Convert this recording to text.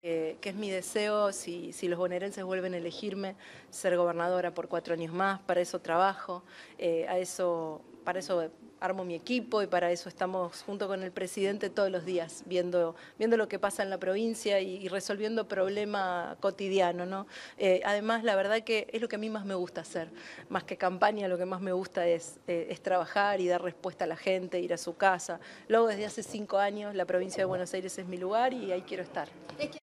Eh, que es mi deseo, si, los bonaerenses vuelven a elegirme, ser gobernadora por cuatro años más, para eso trabajo, eh, a eso, para eso armo mi equipo y para eso estamos junto con el presidente todos los días, viendo, viendo lo que pasa en la provincia y, resolviendo problema cotidiano. ¿no? Eh, además, la verdad que es lo que a mí más me gusta hacer, más que campaña, lo que más me gusta es trabajar y dar respuesta a la gente, ir a su casa. Luego, desde hace cinco años, la provincia de Buenos Aires es mi lugar y ahí quiero estar.